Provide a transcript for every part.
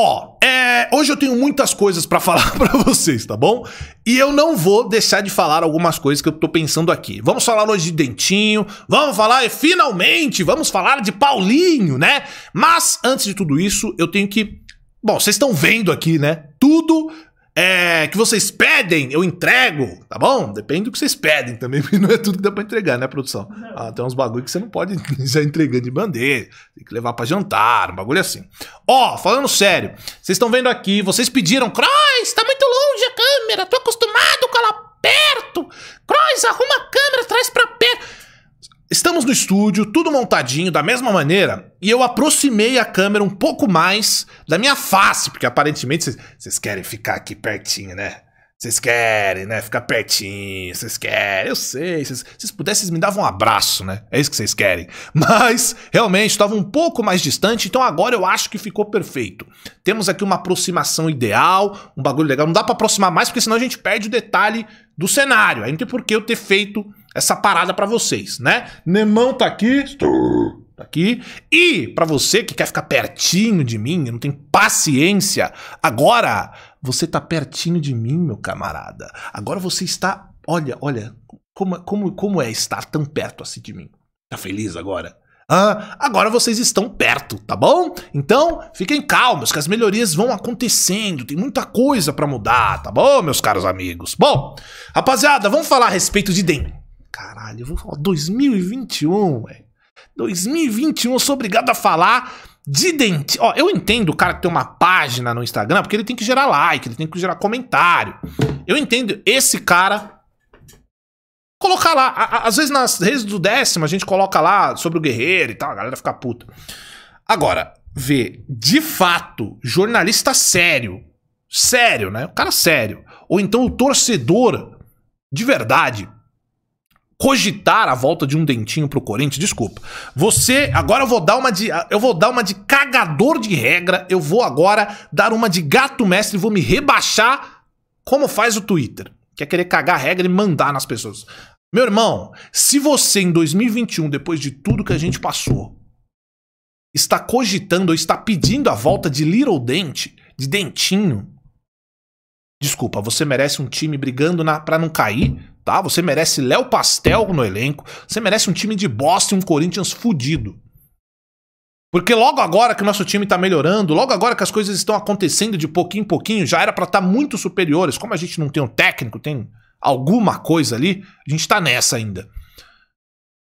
Ó, é, hoje eu tenho muitas coisas para falar para vocês, tá bom? E eu não vou deixar de falar algumas coisas que eu tô pensando aqui. Vamos falar hoje de Dentinho, vamos falar e finalmente vamos falar de Paulinho, né? Mas antes de tudo isso, eu tenho que Bom, vocês estão vendo aqui, né? Tudo é, que vocês pedem, eu entrego, tá bom? Depende do que vocês pedem também, porque não é tudo que dá pra entregar, né, produção? Ah, tem uns bagulho que você não pode já entregar de bandeira tem que levar pra jantar, um bagulho assim. Ó, oh, falando sério, vocês estão vendo aqui, vocês pediram, Crois, tá muito longe a câmera, tô acostumado com ela perto. Crois, arruma a câmera, traz pra perto. Estamos no estúdio, tudo montadinho da mesma maneira, e eu aproximei a câmera um pouco mais da minha face, porque aparentemente vocês querem ficar aqui pertinho, né? Vocês querem, né? Ficar pertinho, vocês querem, eu sei. Se vocês pudessem, me davam um abraço, né? É isso que vocês querem. Mas, realmente, estava um pouco mais distante, então agora eu acho que ficou perfeito. Temos aqui uma aproximação ideal, um bagulho legal. Não dá para aproximar mais, porque senão a gente perde o detalhe do cenário. Aí não tem por que eu ter feito essa parada para vocês, né? Nemão tá aqui, tá aqui. E para você que quer ficar pertinho de mim, não tem paciência, agora você tá pertinho de mim, meu camarada. Agora você está, olha, olha, como, como, como é estar tão perto assim de mim? Tá feliz agora? Ah, agora vocês estão perto, tá bom? Então, fiquem calmos que as melhorias vão acontecendo, tem muita coisa para mudar, tá bom, meus caros amigos? Bom, rapaziada, vamos falar a respeito de dengue. Caralho, eu vou falar 2021, velho. 2021, eu sou obrigado a falar de dente. Ó, eu entendo o cara que tem uma página no Instagram, porque ele tem que gerar like, ele tem que gerar comentário. Eu entendo esse cara colocar lá. Às vezes nas redes do décimo a gente coloca lá sobre o guerreiro e tal, a galera fica puta. Agora, ver de fato jornalista sério, sério, né? O cara sério, ou então o torcedor de verdade, cogitar a volta de um dentinho pro Corinthians, desculpa. Você, agora eu vou dar uma de eu vou dar uma de cagador de regra, eu vou agora dar uma de gato mestre, e vou me rebaixar como faz o Twitter. Quer é querer cagar a regra e mandar nas pessoas. Meu irmão, se você em 2021, depois de tudo que a gente passou, está cogitando ou está pedindo a volta de Little Dente, de Dentinho, desculpa, você merece um time brigando para não cair, tá? Você merece Léo Pastel no elenco, você merece um time de bosta e um Corinthians fudido. Porque logo agora que o nosso time tá melhorando, logo agora que as coisas estão acontecendo de pouquinho em pouquinho, já era para estar tá muito superiores. Como a gente não tem um técnico, tem alguma coisa ali, a gente tá nessa ainda.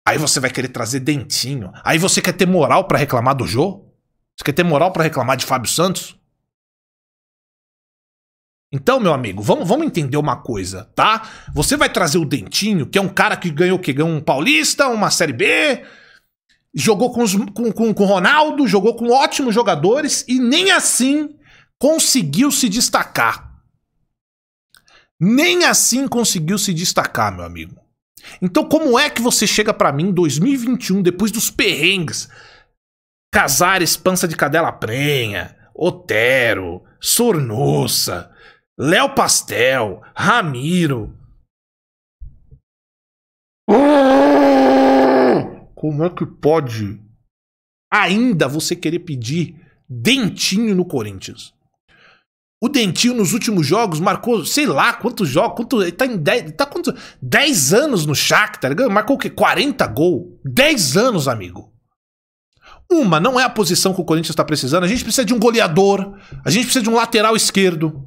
Aí você vai querer trazer dentinho. Aí você quer ter moral para reclamar do Jô? Você quer ter moral para reclamar de Fábio Santos? Então, meu amigo, vamos, vamos entender uma coisa, tá? Você vai trazer o Dentinho, que é um cara que ganhou que ganhou um Paulista, uma Série B, jogou com, o com, com, com Ronaldo, jogou com ótimos jogadores e nem assim conseguiu se destacar. Nem assim conseguiu se destacar, meu amigo. Então, como é que você chega para mim em 2021, depois dos perrengues? Casares, pança de cadela prenha, Otero, Sornossa, Léo Pastel, Ramiro. Como é que pode ainda você querer pedir Dentinho no Corinthians? O Dentinho nos últimos jogos marcou, sei lá, quantos jogos, quanto, ele tá em 10, tá quanto, 10 anos no Shakhtar, tá marcou o quê? 40 gol. 10 anos, amigo. Uma, não é a posição que o Corinthians está precisando. A gente precisa de um goleador, a gente precisa de um lateral esquerdo.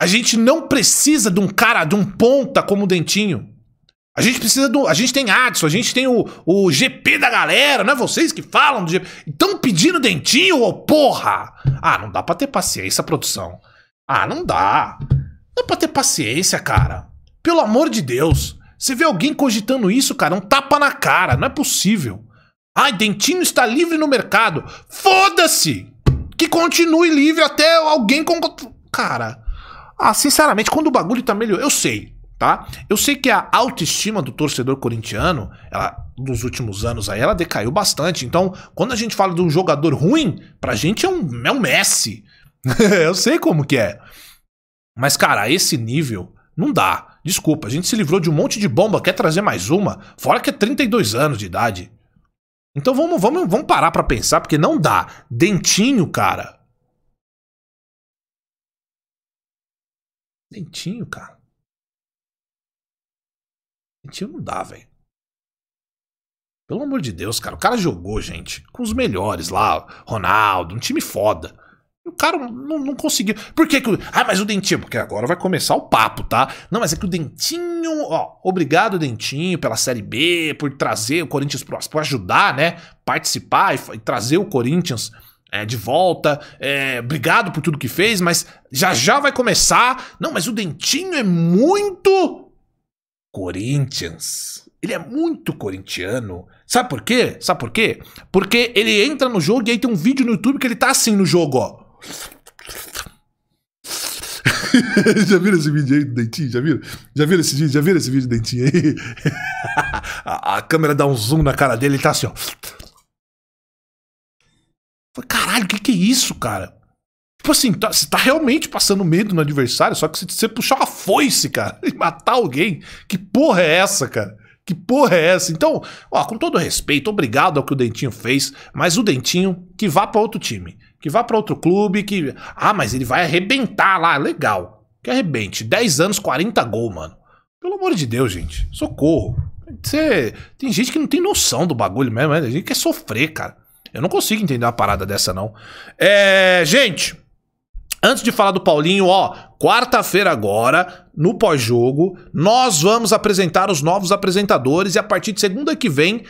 A gente não precisa de um cara, de um ponta como o Dentinho. A gente precisa do. A gente tem Adson, a gente tem o, o GP da galera, não é vocês que falam do GP. Estão pedindo dentinho, ô porra! Ah, não dá pra ter paciência, produção. Ah, não dá. Não dá pra ter paciência, cara. Pelo amor de Deus. Você vê alguém cogitando isso, cara, um tapa na cara, não é possível. Ai, dentinho está livre no mercado. Foda-se! Que continue livre até alguém. com Cara. Ah, sinceramente, quando o bagulho tá melhor, eu sei, tá? Eu sei que a autoestima do torcedor corintiano, ela nos últimos anos aí, ela decaiu bastante. Então, quando a gente fala de um jogador ruim, pra gente é um, é um Messi. eu sei como que é. Mas, cara, esse nível não dá. Desculpa, a gente se livrou de um monte de bomba, quer trazer mais uma? Fora que é 32 anos de idade. Então vamos, vamos, vamos parar para pensar, porque não dá. Dentinho, cara, Dentinho, cara. Dentinho não dá, velho. Pelo amor de Deus, cara. O cara jogou, gente, com os melhores lá. Ronaldo, um time foda. E o cara não, não conseguiu. Por que que o... Ah, mas o Dentinho... Porque agora vai começar o papo, tá? Não, mas é que o Dentinho... Ó, obrigado, Dentinho, pela Série B, por trazer o Corinthians pro... Por ajudar, né? Participar e, e trazer o Corinthians é, de volta, é, obrigado por tudo que fez, mas já já vai começar. Não, mas o Dentinho é muito Corinthians. Ele é muito corintiano. Sabe por quê? Sabe por quê? Porque ele entra no jogo e aí tem um vídeo no YouTube que ele tá assim no jogo, ó. já viram esse vídeo aí do Dentinho? Já viram? Já viram esse vídeo? Já viram esse vídeo do Dentinho aí? a, a câmera dá um zoom na cara dele, ele tá assim, ó. Falei, caralho, o que, que é isso, cara? Tipo assim, tá, você tá realmente passando medo no adversário, só que se você puxar uma foice, cara, e matar alguém, que porra é essa, cara? Que porra é essa? Então, ó, com todo respeito, obrigado ao que o Dentinho fez, mas o Dentinho que vá para outro time, que vá para outro clube, que. Ah, mas ele vai arrebentar lá, legal. Que arrebente. 10 anos, 40 gol, mano. Pelo amor de Deus, gente. Socorro. Você... Tem gente que não tem noção do bagulho mesmo, né? A gente quer sofrer, cara. Eu não consigo entender uma parada dessa, não. É, gente, Antes de falar do Paulinho, ó, quarta-feira agora, no pós-jogo, nós vamos apresentar os novos apresentadores e a partir de segunda que vem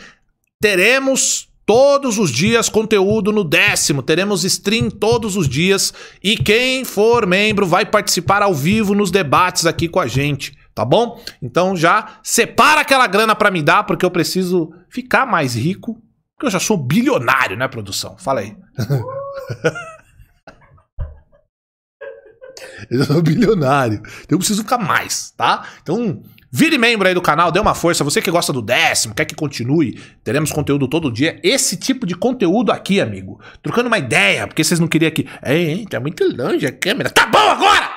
teremos todos os dias conteúdo no décimo, teremos stream todos os dias e quem for membro vai participar ao vivo nos debates aqui com a gente. Tá bom? Então já separa aquela grana para me dar, porque eu preciso ficar mais rico porque eu já sou bilionário, né, produção? Fala aí. eu já sou bilionário. Então eu preciso ficar mais, tá? Então, vire membro aí do canal, dê uma força. Você que gosta do décimo, quer que continue, teremos conteúdo todo dia. Esse tipo de conteúdo aqui, amigo. Trocando uma ideia, porque vocês não queriam que. Ei, é, hein, tá muito longe a câmera. Tá bom agora!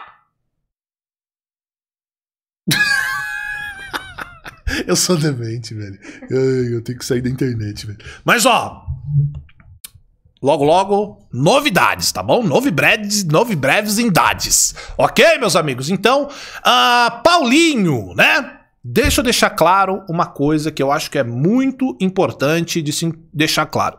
eu sou demente, velho. Eu, eu tenho que sair da internet, velho. Mas, ó, Logo, logo, novidades, tá bom? Nove breves, nove breves idades. Ok, meus amigos? Então, uh, Paulinho, né? Deixa eu deixar claro uma coisa que eu acho que é muito importante de se deixar claro.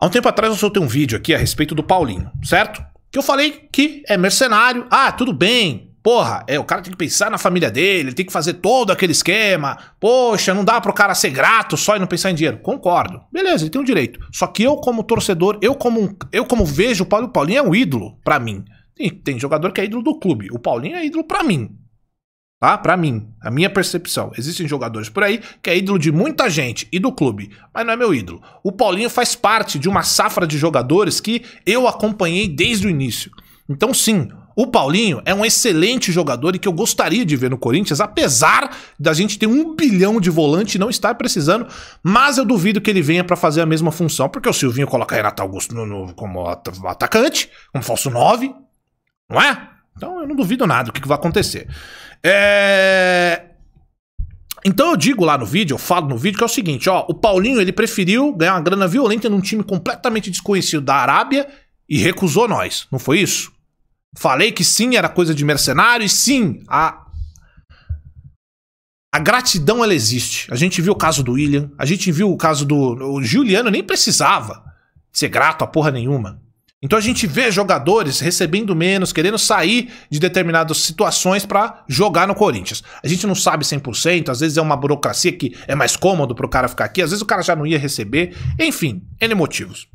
Há um tempo atrás eu soltei um vídeo aqui a respeito do Paulinho, certo? Que eu falei que é mercenário. Ah, tudo bem. Porra, é, o cara tem que pensar na família dele, ele tem que fazer todo aquele esquema. Poxa, não dá pro cara ser grato só e não pensar em dinheiro. Concordo. Beleza, ele tem o um direito. Só que eu como torcedor, eu como eu como vejo o Paulinho, o Paulinho é um ídolo para mim. Tem, tem jogador que é ídolo do clube. O Paulinho é ídolo para mim. Tá? Para mim, a minha percepção. Existem jogadores por aí que é ídolo de muita gente e do clube, mas não é meu ídolo. O Paulinho faz parte de uma safra de jogadores que eu acompanhei desde o início. Então, sim, o Paulinho é um excelente jogador e que eu gostaria de ver no Corinthians, apesar da gente ter um bilhão de volante e não estar precisando, mas eu duvido que ele venha para fazer a mesma função, porque o Silvinho coloca Renato Augusto no, no, como atacante, como falso 9, não é? Então eu não duvido nada do que, que vai acontecer. É... Então eu digo lá no vídeo, eu falo no vídeo que é o seguinte, ó, o Paulinho ele preferiu ganhar uma grana violenta num time completamente desconhecido da Arábia e recusou nós, não foi isso? Falei que sim, era coisa de mercenário, e sim, a. A gratidão ela existe. A gente viu o caso do William, a gente viu o caso do. O Juliano nem precisava ser grato a porra nenhuma. Então a gente vê jogadores recebendo menos, querendo sair de determinadas situações para jogar no Corinthians. A gente não sabe 100%, às vezes é uma burocracia que é mais cômodo pro cara ficar aqui, às vezes o cara já não ia receber, enfim, N motivos.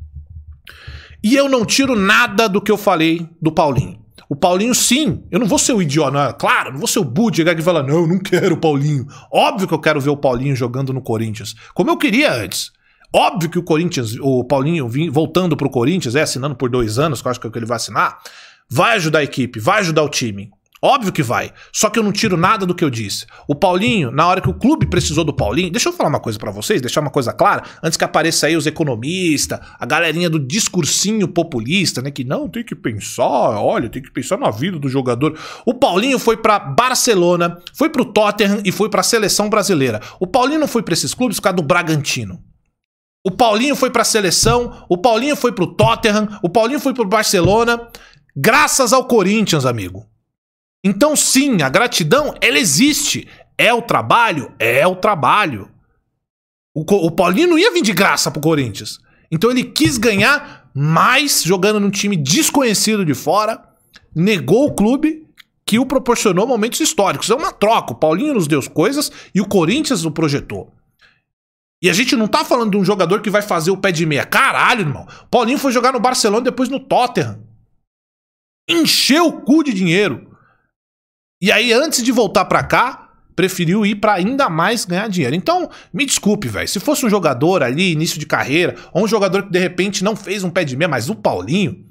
E eu não tiro nada do que eu falei do Paulinho. O Paulinho, sim. Eu não vou ser o idiota. É? Claro, não vou ser o chegar que fala, não, eu não quero o Paulinho. Óbvio que eu quero ver o Paulinho jogando no Corinthians. Como eu queria antes. Óbvio que o Corinthians, o Paulinho voltando pro Corinthians, é, assinando por dois anos, que eu acho que é o que ele vai assinar, vai ajudar a equipe, vai ajudar o time. Óbvio que vai. Só que eu não tiro nada do que eu disse. O Paulinho, na hora que o clube precisou do Paulinho, deixa eu falar uma coisa para vocês, deixar uma coisa clara, antes que apareça aí os economistas, a galerinha do discursinho populista, né, que não tem que pensar, olha, tem que pensar na vida do jogador. O Paulinho foi para Barcelona, foi pro Tottenham e foi para a seleção brasileira. O Paulinho não foi para esses clubes por causa do Bragantino. O Paulinho foi para a seleção, o Paulinho foi pro Tottenham, o Paulinho foi pro Barcelona, graças ao Corinthians, amigo. Então, sim, a gratidão, ela existe. É o trabalho? É o trabalho. O, o Paulinho não ia vir de graça pro Corinthians. Então ele quis ganhar mais jogando num time desconhecido de fora, negou o clube que o proporcionou momentos históricos. É uma troca. O Paulinho nos deu coisas e o Corinthians o projetou. E a gente não tá falando de um jogador que vai fazer o pé de meia. Caralho, irmão. Paulinho foi jogar no Barcelona depois no Tottenham. Encheu o cu de dinheiro. E aí, antes de voltar para cá, preferiu ir para ainda mais ganhar dinheiro. Então, me desculpe, velho. Se fosse um jogador ali, início de carreira, ou um jogador que de repente não fez um pé de meia, mas o Paulinho.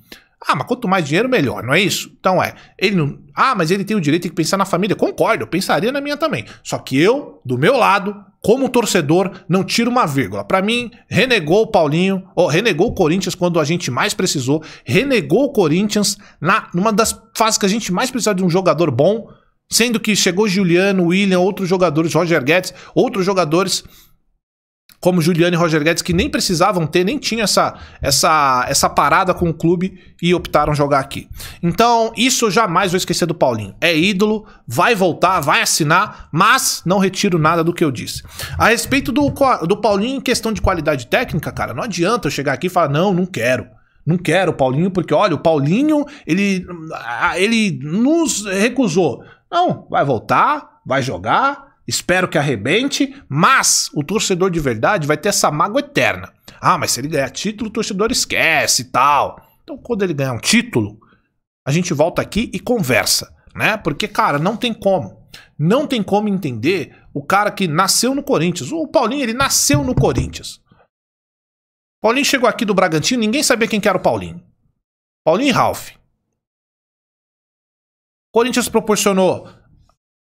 Ah, mas quanto mais dinheiro, melhor, não é isso? Então é. Ele não. Ah, mas ele tem o direito de pensar na família. Concordo, eu pensaria na minha também. Só que eu, do meu lado, como torcedor, não tiro uma vírgula. Para mim, renegou o Paulinho, ou renegou o Corinthians quando a gente mais precisou, renegou o Corinthians na numa das fases que a gente mais precisava de um jogador bom Sendo que chegou Juliano, William, outros jogadores, Roger Guedes, outros jogadores como Juliano e Roger Guedes, que nem precisavam ter, nem tinha essa, essa, essa parada com o clube e optaram jogar aqui. Então, isso eu jamais vou esquecer do Paulinho. É ídolo, vai voltar, vai assinar, mas não retiro nada do que eu disse. A respeito do, do Paulinho em questão de qualidade técnica, cara, não adianta eu chegar aqui e falar, não, não quero. Não quero o Paulinho, porque olha, o Paulinho, ele, ele nos recusou não, vai voltar, vai jogar, espero que arrebente, mas o torcedor de verdade vai ter essa mágoa eterna. Ah, mas se ele ganhar título, o torcedor esquece e tal. Então, quando ele ganhar um título, a gente volta aqui e conversa, né? Porque, cara, não tem como. Não tem como entender o cara que nasceu no Corinthians. O Paulinho, ele nasceu no Corinthians. Paulinho chegou aqui do Bragantino, ninguém sabia quem que era o Paulinho. Paulinho e Ralph. Corinthians proporcionou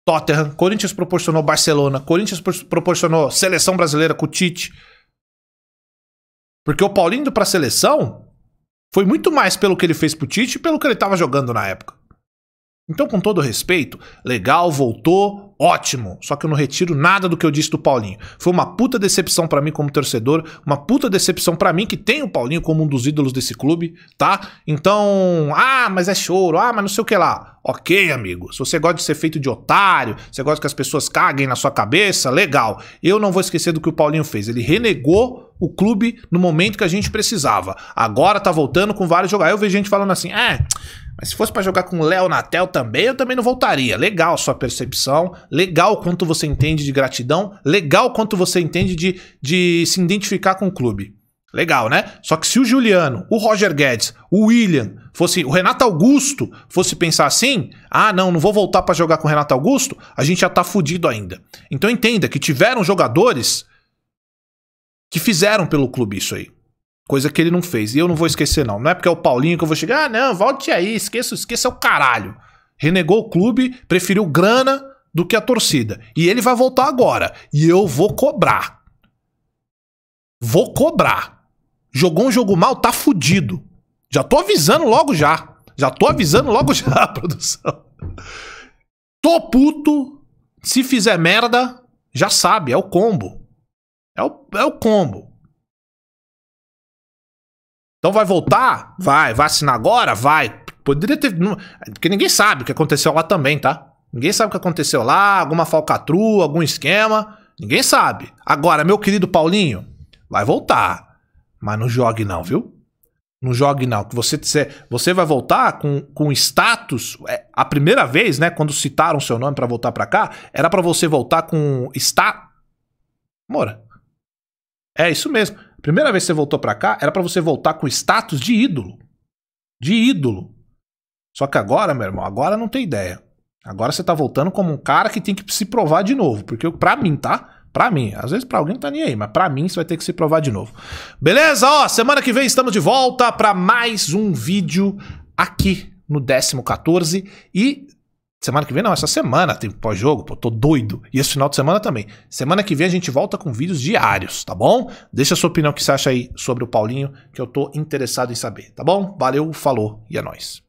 Tottenham, Corinthians proporcionou Barcelona, Corinthians proporcionou seleção brasileira com o Tite. Porque o Paulinho indo pra seleção foi muito mais pelo que ele fez pro Tite e pelo que ele tava jogando na época. Então, com todo respeito, legal, voltou, ótimo. Só que eu não retiro nada do que eu disse do Paulinho. Foi uma puta decepção para mim como torcedor, uma puta decepção para mim que tem o Paulinho como um dos ídolos desse clube, tá? Então, ah, mas é choro, ah, mas não sei o que lá. Ok, amigo. Se você gosta de ser feito de otário, você gosta que as pessoas caguem na sua cabeça, legal. Eu não vou esquecer do que o Paulinho fez. Ele renegou o clube no momento que a gente precisava. Agora tá voltando com vários jogadores. Eu vejo gente falando assim: é, mas se fosse para jogar com o Léo Natel também, eu também não voltaria. Legal a sua percepção, legal quanto você entende de gratidão, legal quanto você entende de, de se identificar com o clube. Legal, né? Só que se o Juliano, o Roger Guedes, o William, fosse o Renato Augusto fosse pensar assim, ah, não, não vou voltar para jogar com o Renato Augusto, a gente já tá fudido ainda. Então entenda que tiveram jogadores que fizeram pelo clube isso aí. Coisa que ele não fez. E eu não vou esquecer não. Não é porque é o Paulinho que eu vou chegar, ah, não, volte aí, esqueça, esqueça o caralho. Renegou o clube, preferiu grana do que a torcida. E ele vai voltar agora. E eu vou cobrar. Vou cobrar. Jogou um jogo mal, tá fudido. Já tô avisando logo já. Já tô avisando logo já, produção. Tô puto. Se fizer merda, já sabe, é o combo. É o, é o combo. Então vai voltar? Vai. Vai assinar agora? Vai. Poderia ter. porque ninguém sabe o que aconteceu lá também, tá? Ninguém sabe o que aconteceu lá, alguma falcatrua, algum esquema. Ninguém sabe. Agora, meu querido Paulinho, vai voltar. Mas não jogue não, viu? Não jogue não. Que você disser, você vai voltar com, com status. É, a primeira vez, né, quando citaram seu nome para voltar para cá, era para você voltar com está Mora. É isso mesmo. Primeira vez que você voltou para cá, era para você voltar com status de ídolo. De ídolo. Só que agora, meu irmão, agora não tem ideia. Agora você tá voltando como um cara que tem que se provar de novo, porque para mim, tá? Pra mim, às vezes pra alguém não tá nem aí, mas pra mim você vai ter que se provar de novo. Beleza? Ó, semana que vem estamos de volta pra mais um vídeo aqui no 14 e Semana que vem não, essa semana tem pós-jogo, pô, tô doido. E esse final de semana também. Semana que vem a gente volta com vídeos diários, tá bom? Deixa a sua opinião que você acha aí sobre o Paulinho, que eu tô interessado em saber, tá bom? Valeu, falou e é nóis.